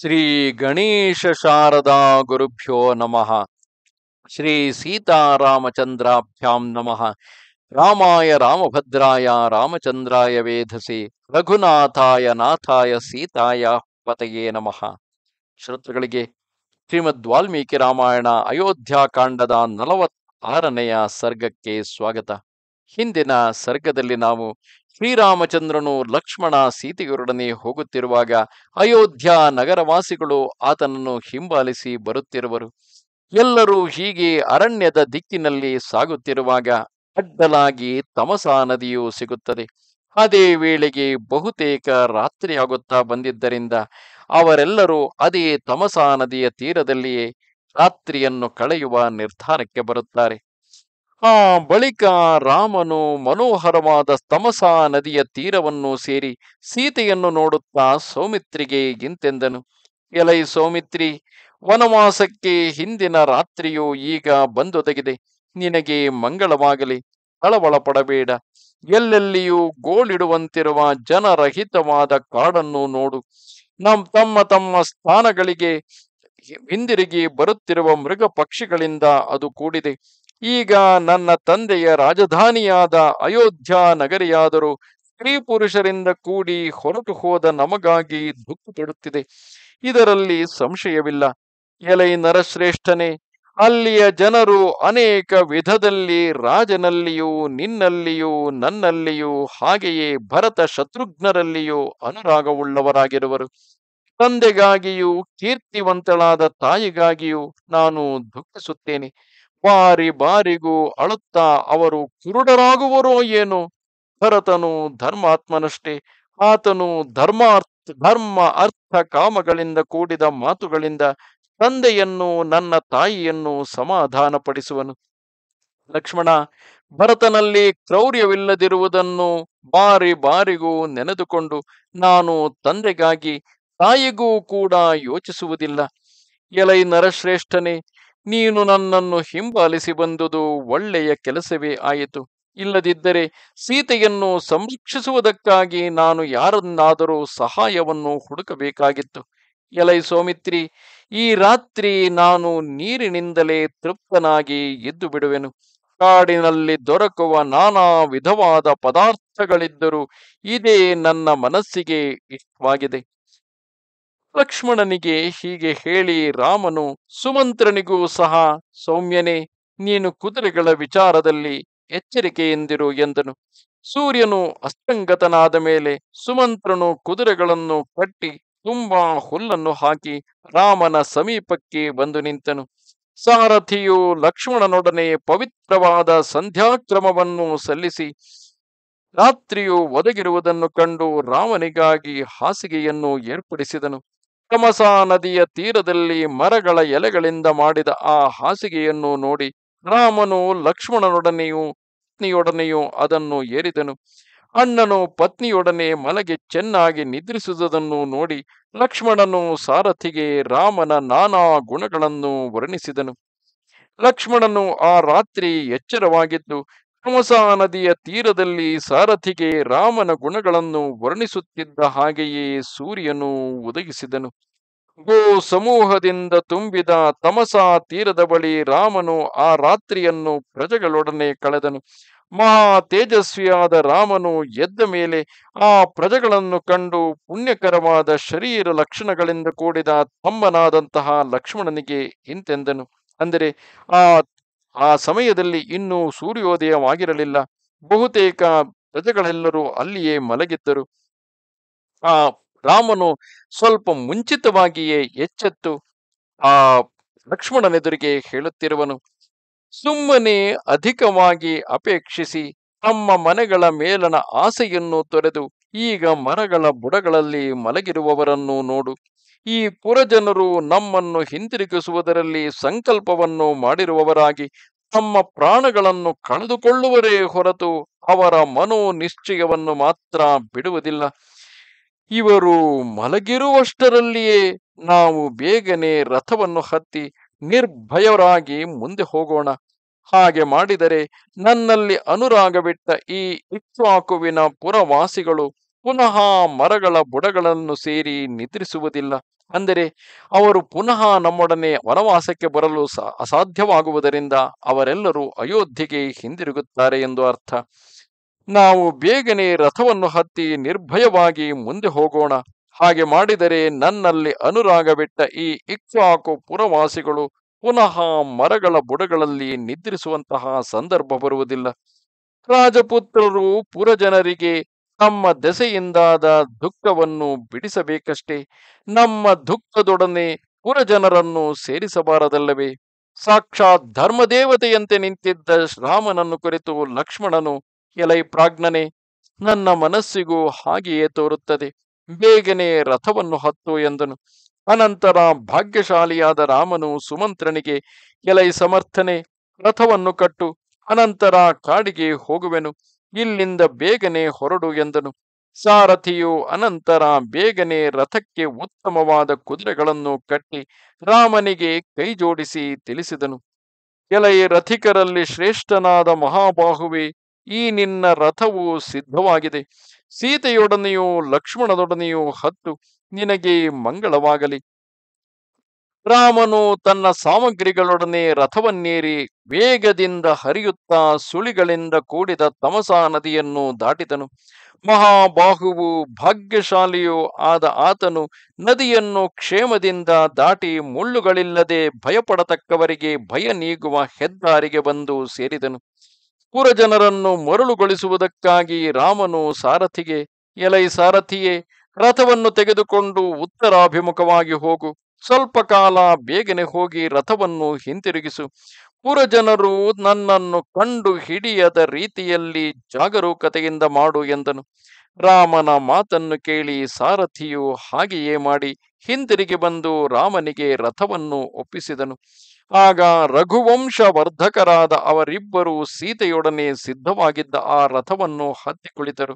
ಶ್ರೀ ಗಣೇಶ ಶಾರದಾ ಗುರುಭ್ಯೋ ನಮಃ ಶ್ರೀ ಸೀತಾರಾಮಚಂದ್ರಾಭ್ಯಾಂ ನಮಃ ರಾಮಾಯ ರಾಮಭದ್ರಾಯ ರಾಮಚಂದ್ರಾಯ ವೇಧಸಿ ರಘುನಾಥಾಯ ನಾಥಾಯ ಸೀತಾಯ ಪತಯೇ ನಮಃ ಶ್ರೋತೃಗಳಿಗೆ ಶ್ರೀಮದ್ ವಾಲ್ಮೀಕಿ ರಾಮಾಯಣ ಅಯೋಧ್ಯಾಕಾಂಡದ ನಲವತ್ತಾರನೆಯ ಸರ್ಗಕ್ಕೆ ಸ್ವಾಗತ ಹಿಂದಿನ ಸರ್ಗದಲ್ಲಿ ನಾವು ಶ್ರೀರಾಮಚಂದ್ರನು ಲಕ್ಷ್ಮಣ ಸೀತೆಯೊರೊಡನೆ ಹೋಗುತ್ತಿರುವಾಗ ಅಯೋಧ್ಯ ನಗರವಾಸಿಗಳು ಆತನನ್ನು ಹಿಂಬಾಲಿಸಿ ಬರುತ್ತಿರುವರು ಎಲ್ಲರೂ ಹೀಗೆ ಅರಣ್ಯದ ದಿಕ್ಕಿನಲ್ಲಿ ಸಾಗುತ್ತಿರುವಾಗ ಅಡ್ಡಲಾಗಿ ತಮಸಾ ನದಿಯೂ ಸಿಗುತ್ತದೆ ಅದೇ ವೇಳೆಗೆ ಬಹುತೇಕ ರಾತ್ರಿಯಾಗುತ್ತಾ ಬಂದಿದ್ದರಿಂದ ಅವರೆಲ್ಲರೂ ಅದೇ ತಮಸಾ ನದಿಯ ತೀರದಲ್ಲಿಯೇ ರಾತ್ರಿಯನ್ನು ಕಳೆಯುವ ನಿರ್ಧಾರಕ್ಕೆ ಬರುತ್ತಾರೆ ಆ ಬಳಿಕ ರಾಮನು ಮನೋಹರವಾದ ತಮಸಾ ನದಿಯ ತೀರವನ್ನು ಸೇರಿ ಸೀತೆಯನ್ನು ನೋಡುತ್ತಾ ಸೌಮಿತ್ರಿಗೆ ಇಂತೆಂದನು ಎಲೈ ಸೌಮಿತ್ರಿ ವನವಾಸಕ್ಕೆ ಹಿಂದಿನ ರಾತ್ರಿಯು ಈಗ ಬಂದೊದಗಿದೆ ನಿನಗೆ ಮಂಗಳವಾಗಲಿ ಅಳವಳಪಡಬೇಡ ಪಡಬೇಡ ಎಲ್ಲೆಲ್ಲಿಯೂ ಗೋಳಿಡುವಂತಿರುವ ಜನರಹಿತವಾದ ಕಾಡನ್ನು ನೋಡು ನಮ್ ತಮ್ಮ ತಮ್ಮ ಸ್ಥಾನಗಳಿಗೆ ಹಿಂದಿರುಗಿ ಬರುತ್ತಿರುವ ಮೃಗ ಪಕ್ಷಿಗಳಿಂದ ಅದು ಕೂಡಿದೆ ಈಗ ನನ್ನ ತಂದೆಯ ರಾಜಧಾನಿಯಾದ ಅಯೋಧ್ಯ ನಗರಿಯಾದರೂ ಸ್ತ್ರೀ ಪುರುಷರಿಂದ ಕೂಡಿ ಹೊರಟು ಹೋದ ನಮಗಾಗಿ ದುಃಖ ಪಡುತ್ತಿದೆ ಇದರಲ್ಲಿ ಸಂಶಯವಿಲ್ಲ ಎಲೈ ನರಶ್ರೇಷ್ಠನೇ ಅಲ್ಲಿಯ ಜನರು ಅನೇಕ ವಿಧದಲ್ಲಿ ರಾಜನಲ್ಲಿಯೂ ನಿನ್ನಲ್ಲಿಯೂ ನನ್ನಲ್ಲಿಯೂ ಹಾಗೆಯೇ ಭರತ ಶತ್ರುಘ್ನರಲ್ಲಿಯೂ ಅನುರಾಗವುಳ್ಳವರಾಗಿರುವರು ತಂದೆಗಾಗಿಯೂ ಕೀರ್ತಿವಂತಳಾದ ತಾಯಿಗಾಗಿಯೂ ನಾನು ದುಃಖಿಸುತ್ತೇನೆ ಬಾರಿ ಬಾರಿಗೂ ಅಳುತ್ತಾ ಅವರು ಕುರುಡರಾಗುವರೋ ಏನು ಭರತನು ಧರ್ಮಾತ್ಮನಷ್ಟೇ ಆತನು ಧರ್ಮಾರ್ಥ ಧರ್ಮ ಅರ್ಥ ಕಾಮಗಳಿಂದ ಕೂಡಿದ ಮಾತುಗಳಿಂದ ತಂದೆಯನ್ನು ನನ್ನ ತಾಯಿಯನ್ನು ಸಮಾಧಾನಪಡಿಸುವನು ಲಕ್ಷ್ಮಣ ಭರತನಲ್ಲಿ ಕ್ರೌರ್ಯವಿಲ್ಲದಿರುವುದನ್ನು ಬಾರಿ ಬಾರಿಗೂ ನೆನೆದುಕೊಂಡು ನಾನು ತಂದೆಗಾಗಿ ತಾಯಿಗೂ ಕೂಡ ಯೋಚಿಸುವುದಿಲ್ಲ ಎಲೈ ನರಶ್ರೇಷ್ಠನೇ ನೀನು ನನ್ನನ್ನು ಹಿಂಬಾಲಿಸಿ ಬಂದುದು ಒಳ್ಳೆಯ ಕೆಲಸವೇ ಆಯಿತು ಇಲ್ಲದಿದ್ದರೆ ಸೀತೆಯನ್ನು ಸಂರಕ್ಷಿಸುವುದಕ್ಕಾಗಿ ನಾನು ಯಾರನ್ನಾದರೂ ಸಹಾಯವನ್ನು ಹುಡುಕಬೇಕಾಗಿತ್ತು ಎಲೈ ಸೋಮಿತ್ರಿ ಈ ರಾತ್ರಿ ನಾನು ನೀರಿನಿಂದಲೇ ತೃಪ್ತನಾಗಿ ಎದ್ದು ಬಿಡುವೆನು ಕಾಡಿನಲ್ಲಿ ದೊರಕುವ ನಾನಾ ವಿಧವಾದ ಪದಾರ್ಥಗಳಿದ್ದರೂ ಇದೇ ನನ್ನ ಮನಸ್ಸಿಗೆ ಇಷ್ಟವಾಗಿದೆ ಲಕ್ಷ್ಮಣನಿಗೆ ಹೀಗೆ ಹೇಳಿ ರಾಮನು ಸುಮಂತ್ರನಿಗೂ ಸಹ ಸೌಮ್ಯನೇ ನೀನು ಕುದುರೆಗಳ ವಿಚಾರದಲ್ಲಿ ಎಚ್ಚರಿಕೆಯಿಂದಿರು ಎಂದನು ಸೂರ್ಯನು ಅಸ್ತಂಗತನಾದ ಮೇಲೆ ಸುಮಂತ್ರನು ಕುದುರೆಗಳನ್ನು ಕಟ್ಟಿ ತುಂಬಾ ಹುಲ್ಲನ್ನು ಹಾಕಿ ರಾಮನ ಸಮೀಪಕ್ಕೆ ಬಂದು ನಿಂತನು ಸಾರಥಿಯು ಲಕ್ಷ್ಮಣನೊಡನೆ ಪವಿತ್ರವಾದ ಸಂಧ್ಯಾಕ್ರಮವನ್ನು ಸಲ್ಲಿಸಿ ರಾತ್ರಿಯು ಒದಗಿರುವುದನ್ನು ಕಂಡು ರಾಮನಿಗಾಗಿ ಹಾಸಿಗೆಯನ್ನು ಏರ್ಪಡಿಸಿದನು ಕಮಸಾ ನದಿಯ ತೀರದಲ್ಲಿ ಮರಗಳ ಎಲೆಗಳಿಂದ ಮಾಡಿದ ಆ ಹಾಸಿಗೆಯನ್ನು ನೋಡಿ ರಾಮನು ಲಕ್ಷ್ಮಣನೊಡನೆಯೂ ಪತ್ನಿಯೊಡನೆಯೂ ಅದನ್ನು ಏರಿದನು ಅಣ್ಣನು ಪತ್ನಿಯೊಡನೆ ಮಲಗೆ ಚೆನ್ನಾಗಿ ನಿದ್ರಿಸುವುದನ್ನು ನೋಡಿ ಲಕ್ಷ್ಮಣನು ಸಾರಥಿಗೆ ರಾಮನ ನಾನಾ ಗುಣಗಳನ್ನು ವರ್ಣಿಸಿದನು ಲಕ್ಷ್ಮಣನು ಆ ರಾತ್ರಿ ಎಚ್ಚರವಾಗಿದ್ದು ತಮಸಾ ನದಿಯ ತೀರದಲ್ಲಿ ಸಾರಥಿಗೆ ರಾಮನ ಗುಣಗಳನ್ನು ವರ್ಣಿಸುತ್ತಿದ್ದ ಹಾಗೆಯೇ ಸೂರ್ಯನು ಒದಗಿಸಿದನು ಗೋ ಸಮೂಹದಿಂದ ತುಂಬಿದ ತಮಸಾ ತೀರದ ಬಳಿ ರಾಮನು ಆ ರಾತ್ರಿಯನ್ನು ಪ್ರಜೆಗಳೊಡನೆ ಕಳೆದನು ಮಹಾ ತೇಜಸ್ವಿಯಾದ ರಾಮನು ಎದ್ದ ಮೇಲೆ ಆ ಪ್ರಜೆಗಳನ್ನು ಕಂಡು ಪುಣ್ಯಕರವಾದ ಶರೀರ ಲಕ್ಷಣಗಳಿಂದ ಕೂಡಿದ ತಮ್ಮನಾದಂತಹ ಲಕ್ಷ್ಮಣನಿಗೆ ಇಂತೆಂದನು ಅಂದರೆ ಆ ಆ ಸಮಯದಲ್ಲಿ ಇನ್ನೂ ಸೂರ್ಯೋದಯವಾಗಿರಲಿಲ್ಲ ಬಹುತೇಕ ಪ್ರಜೆಗಳೆಲ್ಲರೂ ಅಲ್ಲಿಯೇ ಮಲಗಿದ್ದರು ಆ ರಾಮನು ಸ್ವಲ್ಪ ಮುಂಚಿತವಾಗಿಯೇ ಎಚ್ಚೆತ್ತು ಆ ಲಕ್ಷ್ಮಣನೆದುರಿಗೆ ಹೇಳುತ್ತಿರುವನು ಸುಮ್ಮನೆ ಅಧಿಕವಾಗಿ ಅಪೇಕ್ಷಿಸಿ ತಮ್ಮ ಮನೆಗಳ ಮೇಲನ ಆಸೆಯನ್ನು ತೊರೆದು ಈಗ ಮರಗಳ ಬುಡಗಳಲ್ಲಿ ಮಲಗಿರುವವರನ್ನು ನೋಡು ಈ ಪುರಜನರು ನಮ್ಮನ್ನು ಹಿಂತಿರುಗಿಸುವುದರಲ್ಲಿ ಸಂಕಲ್ಪವನ್ನು ಮಾಡಿರುವವರಾಗಿ ತಮ್ಮ ಪ್ರಾಣಗಳನ್ನು ಕಳೆದುಕೊಳ್ಳುವರೇ ಹೊರತು ಅವರ ಮನೋ ನಿಶ್ಚಯವನ್ನು ಮಾತ್ರ ಬಿಡುವುದಿಲ್ಲ ಇವರು ಮಲಗಿರುವಷ್ಟರಲ್ಲಿಯೇ ನಾವು ಬೇಗನೆ ರಥವನ್ನು ಹತ್ತಿ ನಿರ್ಭಯರಾಗಿ ಮುಂದೆ ಹೋಗೋಣ ಹಾಗೆ ಮಾಡಿದರೆ ನನ್ನಲ್ಲಿ ಅನುರಾಗವಿಟ್ಟ ಈ ಹಾಕುವಿನ ಪುರವಾಸಿಗಳು ಪುನಃ ಮರಗಳ ಬುಡಗಳನ್ನು ಸೇರಿ ನಿದ್ರಿಸುವುದಿಲ್ಲ ಅಂದರೆ ಅವರು ಪುನಃ ನಮ್ಮೊಡನೆ ವನವಾಸಕ್ಕೆ ಬರಲು ಅಸಾಧ್ಯವಾಗುವುದರಿಂದ ಅವರೆಲ್ಲರೂ ಅಯೋಧ್ಯೆಗೆ ಹಿಂದಿರುಗುತ್ತಾರೆ ಎಂದು ಅರ್ಥ ನಾವು ಬೇಗನೆ ರಥವನ್ನು ಹತ್ತಿ ನಿರ್ಭಯವಾಗಿ ಮುಂದೆ ಹೋಗೋಣ ಹಾಗೆ ಮಾಡಿದರೆ ನನ್ನಲ್ಲಿ ಅನುರಾಗವಿಟ್ಟ ಈ ಇಕ್ವಾಕು ಪುರವಾಸಿಗಳು ಪುನಃ ಮರಗಳ ಬುಡಗಳಲ್ಲಿ ನಿದ್ರಿಸುವಂತಹ ಸಂದರ್ಭ ಬರುವುದಿಲ್ಲ ರಾಜಪುತ್ರರು ಪುರಜನರಿಗೆ ತಮ್ಮ ದೆಸೆಯಿಂದಾದ ದುಃಖವನ್ನು ಬಿಡಿಸಬೇಕಷ್ಟೇ ನಮ್ಮ ದುಃಖದೊಡನೆ ಪುರಜನರನ್ನು ಸೇರಿಸಬಾರದಲ್ಲವೇ ಸಾಕ್ಷಾತ್ ಧರ್ಮದೇವತೆಯಂತೆ ನಿಂತಿದ್ದ ರಾಮನನ್ನು ಕುರಿತು ಲಕ್ಷ್ಮಣನು ಎಲೈ ಪ್ರಾಜ್ಞನೆ ನನ್ನ ಮನಸ್ಸಿಗೂ ಹಾಗೆಯೇ ತೋರುತ್ತದೆ ಬೇಗನೆ ರಥವನ್ನು ಹತ್ತು ಎಂದನು ಅನಂತರ ಭಾಗ್ಯಶಾಲಿಯಾದ ರಾಮನು ಸುಮಂತ್ರನಿಗೆ ಕೆಲೈ ಸಮರ್ಥನೆ ರಥವನ್ನು ಕಟ್ಟು ಅನಂತರ ಕಾಡಿಗೆ ಹೋಗುವೆನು ಇಲ್ಲಿಂದ ಬೇಗನೆ ಹೊರಡು ಎಂದನು ಸಾರಥಿಯು ಅನಂತರ ಬೇಗನೆ ರಥಕ್ಕೆ ಉತ್ತಮವಾದ ಕುದುರೆಗಳನ್ನು ಕಟ್ಟಿ ರಾಮನಿಗೆ ಕೈ ಜೋಡಿಸಿ ತಿಳಿಸಿದನು ಕೆಲೈ ರಥಿಕರಲ್ಲಿ ಶ್ರೇಷ್ಠನಾದ ಮಹಾಬಾಹುವೆ ಈ ನಿನ್ನ ರಥವು ಸಿದ್ಧವಾಗಿದೆ ಸೀತೆಯೊಡನೆಯೂ ಲಕ್ಷ್ಮಣದೊಡನೆಯೂ ಹತ್ತು ನಿನಗೆ ಮಂಗಳವಾಗಲಿ ರಾಮನು ತನ್ನ ಸಾಮಗ್ರಿಗಳೊಡನೆ ರಥವನ್ನೇರಿ ವೇಗದಿಂದ ಹರಿಯುತ್ತಾ ಸುಳಿಗಳಿಂದ ಕೂಡಿದ ತಮಸಾ ನದಿಯನ್ನು ದಾಟಿದನು ಮಹಾಬಾಹುವು ಭಾಗ್ಯಶಾಲಿಯೂ ಆದ ಆತನು ನದಿಯನ್ನು ಕ್ಷೇಮದಿಂದ ದಾಟಿ ಮುಳ್ಳುಗಳಿಲ್ಲದೆ ಭಯಪಡತಕ್ಕವರಿಗೆ ಭಯ ನೀಗುವ ಹೆದ್ದಾರಿಗೆ ಬಂದು ಸೇರಿದನು ಪುರಜನರನ್ನು ಮರಳುಗೊಳಿಸುವುದಕ್ಕಾಗಿ ರಾಮನು ಸಾರಥಿಗೆ ಎಲೈ ಸಾರಥಿಯೇ ರಥವನ್ನು ತೆಗೆದುಕೊಂಡು ಉತ್ತರಾಭಿಮುಖವಾಗಿ ಹೋಗು ಸ್ವಲ್ಪ ಕಾಲ ಬೇಗನೆ ಹೋಗಿ ರಥವನ್ನು ಹಿಂತಿರುಗಿಸು ಪುರಜನರು ನನ್ನನ್ನು ಕಂಡು ಹಿಡಿಯದ ರೀತಿಯಲ್ಲಿ ಜಾಗರೂಕತೆಯಿಂದ ಮಾಡು ಎಂದನು ರಾಮನ ಮಾತನ್ನು ಕೇಳಿ ಸಾರಥಿಯು ಹಾಗೆಯೇ ಮಾಡಿ ಹಿಂದಿರುಗಿ ಬಂದು ರಾಮನಿಗೆ ರಥವನ್ನು ಒಪ್ಪಿಸಿದನು ಆಗ ರಘುವಂಶವರ್ಧಕರಾದ ಅವರಿಬ್ಬರು ಸೀತೆಯೊಡನೆ ಸಿದ್ಧವಾಗಿದ್ದ ಆ ರಥವನ್ನು ಹತ್ತಿ ಕುಳಿತರು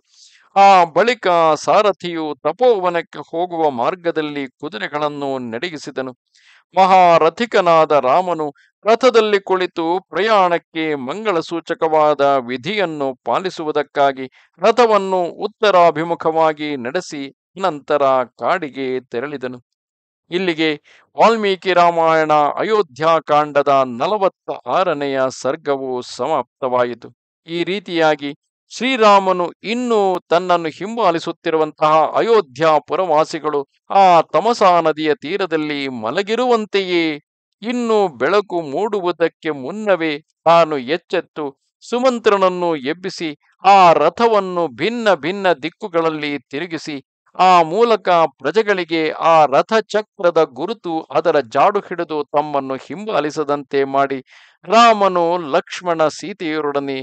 ಆ ಬಳಿಕ ಸಾರಥಿಯು ತಪೋವನಕ್ಕೆ ಹೋಗುವ ಮಾರ್ಗದಲ್ಲಿ ಕುದುರೆಗಳನ್ನು ನಡಗಿಸಿದನು ಮಹಾರಥಿಕನಾದ ರಾಮನು ರಥದಲ್ಲಿ ಕುಳಿತು ಪ್ರಯಾಣಕ್ಕೆ ಮಂಗಳ ಸೂಚಕವಾದ ವಿಧಿಯನ್ನು ಪಾಲಿಸುವುದಕ್ಕಾಗಿ ರಥವನ್ನು ಉತ್ತರಾಭಿಮುಖವಾಗಿ ನಡೆಸಿ ನಂತರ ಕಾಡಿಗೆ ತೆರಳಿದನು ಇಲ್ಲಿಗೆ ವಾಲ್ಮೀಕಿ ರಾಮಾಯಣ ಅಯೋಧ್ಯಾಕಾಂಡದ ನಲವತ್ತ ಆರನೆಯ ಸರ್ಗವು ಸಮಾಪ್ತವಾಯಿತು ಈ ರೀತಿಯಾಗಿ ಶ್ರೀರಾಮನು ಇನ್ನೂ ತನ್ನನ್ನು ಹಿಂಬಾಲಿಸುತ್ತಿರುವಂತಹ ಪುರವಾಸಿಗಳು ಆ ತಮಸಾ ನದಿಯ ತೀರದಲ್ಲಿ ಮಲಗಿರುವಂತೆಯೇ ಇನ್ನು ಬೆಳಕು ಮೂಡುವುದಕ್ಕೆ ಮುನ್ನವೇ ತಾನು ಎಚ್ಚೆತ್ತು ಸುಮಂತ್ರನನ್ನು ಎಬ್ಬಿಸಿ ಆ ರಥವನ್ನು ಭಿನ್ನ ಭಿನ್ನ ದಿಕ್ಕುಗಳಲ್ಲಿ ತಿರುಗಿಸಿ ಆ ಮೂಲಕ ಪ್ರಜೆಗಳಿಗೆ ಆ ರಥಚಕ್ರದ ಗುರುತು ಅದರ ಜಾಡು ಹಿಡಿದು ತಮ್ಮನ್ನು ಹಿಂಬಾಲಿಸದಂತೆ ಮಾಡಿ ರಾಮನು ಲಕ್ಷ್ಮಣ ಸೀತೆಯರೊಡನೆ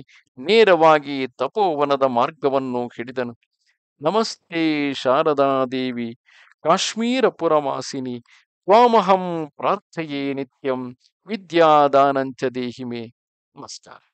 ನೇರವಾಗಿ ತಪೋವನದ ಮಾರ್ಗವನ್ನು ಹಿಡಿದನು ನಮಸ್ತೆ ಶಾರದಾದೇವಿ ಕಾಶ್ಮೀರಪುರವಾಸಿನಿ ತ್ವಾಮಹಂ ಪ್ರಾರ್ಥೆಯೇ ನಿತ್ಯಂ ವಿದ್ಯಾದಾನಂಚ ದೇಹಿಮೆ ನಮಸ್ಕಾರ